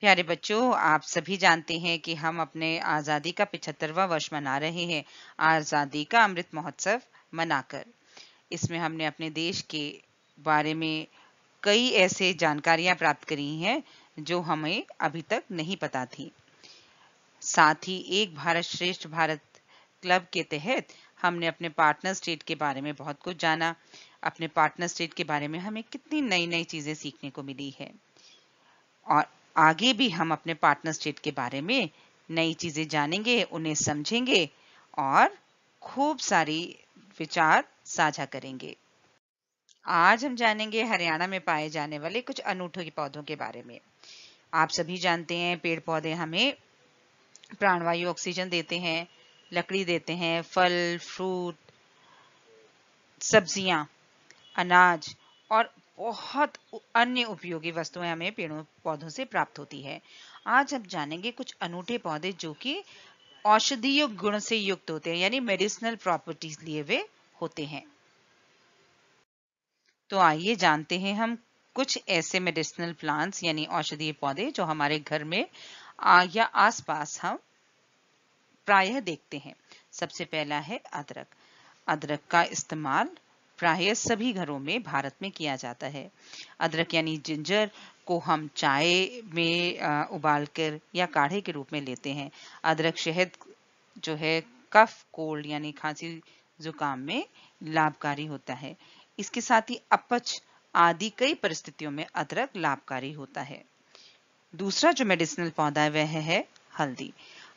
प्यारे बच्चों आप सभी जानते हैं कि हम अपने आज़ादी का पिछहत्तरवा वर्ष मना रहे हैं आज़ादी का अमृत महोत्सव मनाकर इसमें हमने अपने देश के बारे में कई ऐसे जानकारियां प्राप्त करी हैं जो हमें अभी तक नहीं पता थी साथ ही एक भारत श्रेष्ठ भारत क्लब के तहत हमने अपने पार्टनर स्टेट के बारे में बहुत कुछ जाना अपने पार्टनर स्टेट के बारे में हमें कितनी नई नई चीज़ें सीखने को मिली है और आगे भी हम अपने पार्टनर स्टेट के बारे में नई चीज़ें जानेंगे उन्हें समझेंगे और खूब सारी विचार साझा करेंगे आज हम जानेंगे हरियाणा में पाए जाने वाले कुछ अनूठे पौधों के बारे में आप सभी जानते हैं पेड़ पौधे हमें प्राणवायु ऑक्सीजन देते हैं लकड़ी देते हैं फल फ्रूट सब्जियां अनाज और बहुत अन्य उपयोगी वस्तुएं हमें पेड़ों पौधों से प्राप्त होती है आज हम जानेंगे कुछ अनूठे पौधे जो कि औषधीय गुण से युक्त होते हैं यानी मेडिसिनल प्रॉपर्टीज लिए हुए होते हैं तो आइए जानते हैं हम कुछ ऐसे मेडिसिनल प्लांट्स यानी औषधीय पौधे जो हमारे घर में आ, या आसपास हम प्रायः देखते हैं सबसे पहला है अदरक अदरक का इस्तेमाल प्राय सभी घरों में भारत में किया जाता है अदरक यानी जिंजर को हम चाय में उबाल या काढ़े के रूप में लेते हैं अदरक शहद जो है कफ कोल्ड यानी खांसी जुकाम में लाभकारी होता है इसके साथ ही अपच आदि कई परिस्थितियों में अदरक लाभकारी होता है दूसरा जो मेडिसिनल पौधा है वह है हल्दी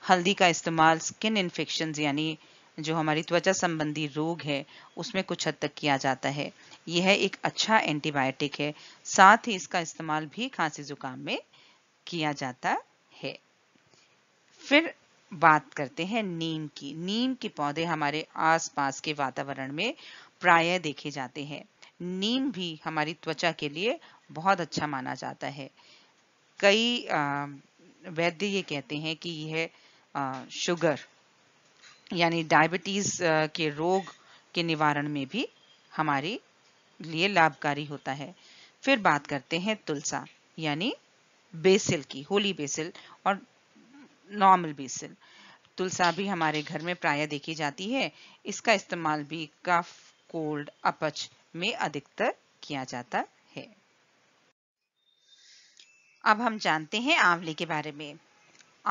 हल्दी का इस्तेमाल स्किन इन्फेक्शन यानी जो हमारी त्वचा संबंधी रोग है उसमें कुछ हद तक किया जाता है यह एक अच्छा एंटीबायोटिक है साथ ही इसका इस्तेमाल भी खांसी जुकाम में किया जाता है फिर बात करते हैं नीम की नीम के पौधे हमारे आसपास के वातावरण में प्राय देखे जाते हैं नीम भी हमारी त्वचा के लिए बहुत अच्छा माना जाता है कई वैद्य ये कहते हैं कि यह शुगर यानी डायबिटीज़ के रोग के निवारण में भी हमारे लिए लाभकारी होता है फिर बात करते हैं तुलसा यानी बेसिल की होली बेसिल और नॉर्मल बेसिल तुलसा भी हमारे घर में प्राय देखी जाती है इसका इस्तेमाल भी कफ कोल्ड अपच में अधिकतर किया जाता है अब हम जानते हैं आंवले के बारे में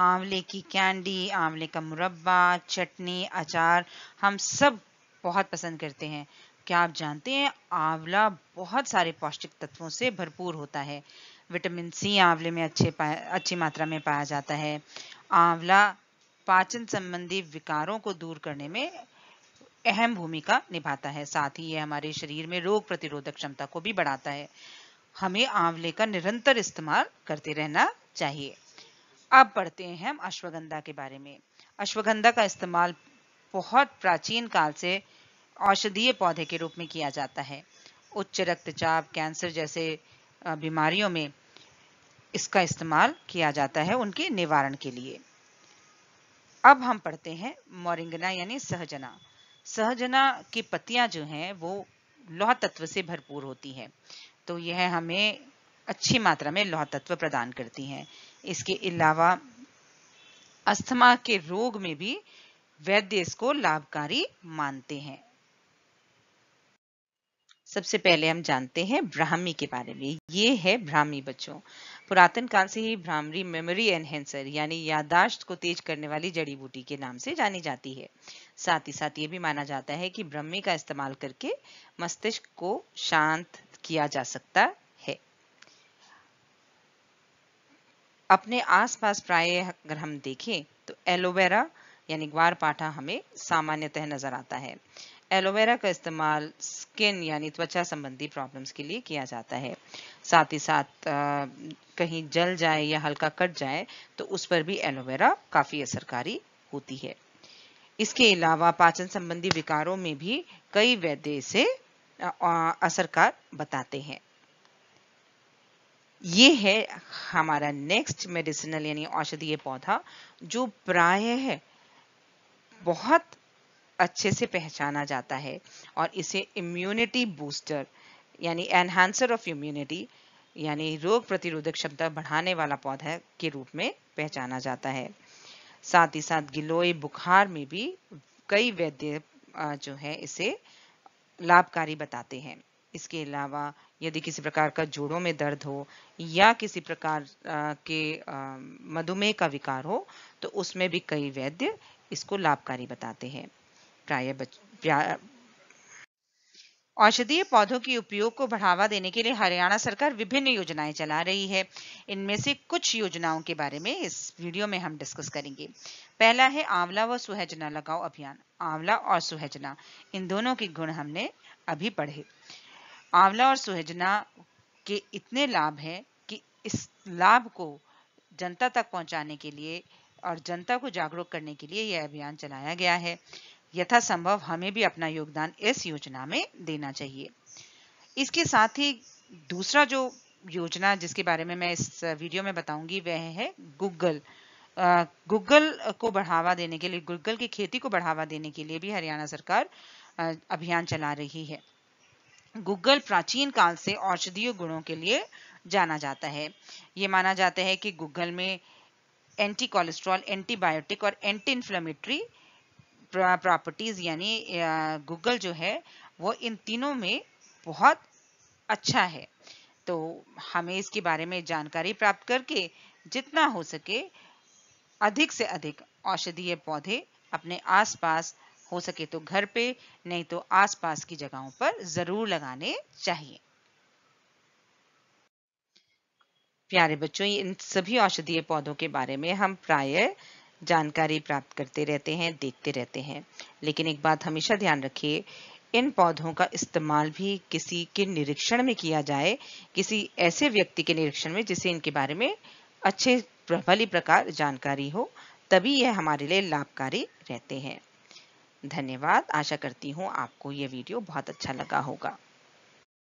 आंवले की कैंडी आंवले का मुरब्बा चटनी अचार हम सब बहुत पसंद करते हैं क्या आप जानते हैं आंवला बहुत सारे पौष्टिक तत्वों से भरपूर होता है विटामिन सी आंवले में अच्छे अच्छी मात्रा में पाया जाता है आंवला पाचन संबंधी विकारों को दूर करने में अहम भूमिका निभाता है साथ ही ये हमारे शरीर में रोग प्रतिरोधक क्षमता को भी बढ़ाता है हमें आंवले का निरंतर इस्तेमाल करते रहना चाहिए अब पढ़ते हैं हम अश्वगंधा के बारे में अश्वगंधा का इस्तेमाल बहुत प्राचीन काल से औषधीय पौधे के रूप में किया जाता है उच्च रक्तचाप कैंसर जैसे बीमारियों में इसका इस्तेमाल किया जाता है उनके निवारण के लिए अब हम पढ़ते हैं मोरिंगना यानी सहजना सहजना की पत्तियां जो हैं वो लौह तत्व से भरपूर होती हैं तो यह हमें अच्छी मात्रा में लौह तत्व प्रदान करती हैं इसके अलावा अस्थमा के रोग में भी वैद्य इसको लाभकारी मानते हैं सबसे पहले हम जानते हैं ब्राह्मी के बारे में ये है ब्राह्मी बच्चों पुरातन काल से ही ब्राह्मी मेमोरी एनहेंसर यानी यादाश्त को तेज करने वाली जड़ी बूटी के नाम से जानी जाती है साथ ही साथ ये भी माना जाता है कि ब्रह्मी का इस्तेमाल करके मस्तिष्क को शांत किया जा सकता अपने आसपास प्राय अगर हम देखें तो एलोवेरा यानी ग्वार पाठा हमें सामान्यतः नजर आता है एलोवेरा का इस्तेमाल स्किन यानी त्वचा संबंधी प्रॉब्लम्स के लिए किया जाता है साथ ही साथ आ, कहीं जल जाए या हल्का कट जाए तो उस पर भी एलोवेरा काफी असरकारी होती है इसके अलावा पाचन संबंधी विकारों में भी कई वैद्य से असरकार बताते हैं ये है हमारा नेक्स्ट मेडिसिनल यानी औषधीय पौधा जो प्राय है बहुत अच्छे से पहचाना जाता है और इसे इम्यूनिटी बूस्टर यानी एनहांसर ऑफ इम्यूनिटी यानी रोग प्रतिरोधक क्षमता बढ़ाने वाला पौधा के रूप में पहचाना जाता है साथ ही साथ गिलोय बुखार में भी कई वैद्य जो है इसे लाभकारी बताते हैं इसके अलावा यदि किसी प्रकार का जोड़ों में दर्द हो या किसी प्रकार के मधुमेह का विकार हो तो उसमें भी कई वैद्य इसको लाभकारी बताते हैं प्राय औषधीय पौधों के उपयोग को बढ़ावा देने के लिए हरियाणा सरकार विभिन्न योजनाएं चला रही है इनमें से कुछ योजनाओं के बारे में इस वीडियो में हम डिस्कस करेंगे पहला है आंवला व सुहजना लगाओ अभियान आंवला और सुहजना इन दोनों के गुण हमने अभी पढ़े आंवला और सुहजना के इतने लाभ हैं कि इस लाभ को जनता तक पहुंचाने के लिए और जनता को जागरूक करने के लिए यह अभियान चलाया गया है यथासंभव हमें भी अपना योगदान इस योजना में देना चाहिए इसके साथ ही दूसरा जो योजना जिसके बारे में मैं इस वीडियो में बताऊंगी वह है गूगल गूगल को बढ़ावा देने के लिए गूगल की खेती को बढ़ावा देने के लिए भी हरियाणा सरकार अभियान चला रही है गुगल प्राचीन काल से औषधीय गुणों के लिए जाना जाता है ये माना जाता है कि गूगल में एंटी कोलेस्ट्रॉल एंटीबायोटिक और एंटी इन्फ्लेमेटरी प्रॉपर्टीज यानी गूगल जो है वो इन तीनों में बहुत अच्छा है तो हमें इसके बारे में जानकारी प्राप्त करके जितना हो सके अधिक से अधिक औषधीय पौधे अपने आसपास हो सके तो घर पे नहीं तो आसपास की जगहों पर जरूर लगाने चाहिए प्यारे बच्चों इन सभी औषधीय पौधों के बारे में हम प्राय जानकारी प्राप्त करते रहते हैं देखते रहते हैं लेकिन एक बात हमेशा ध्यान रखिए इन पौधों का इस्तेमाल भी किसी के निरीक्षण में किया जाए किसी ऐसे व्यक्ति के निरीक्षण में जिसे इनके बारे में अच्छे भली प्रकार जानकारी हो तभी यह हमारे लिए लाभकारी रहते हैं धन्यवाद आशा करती हूँ आपको ये वीडियो बहुत अच्छा लगा होगा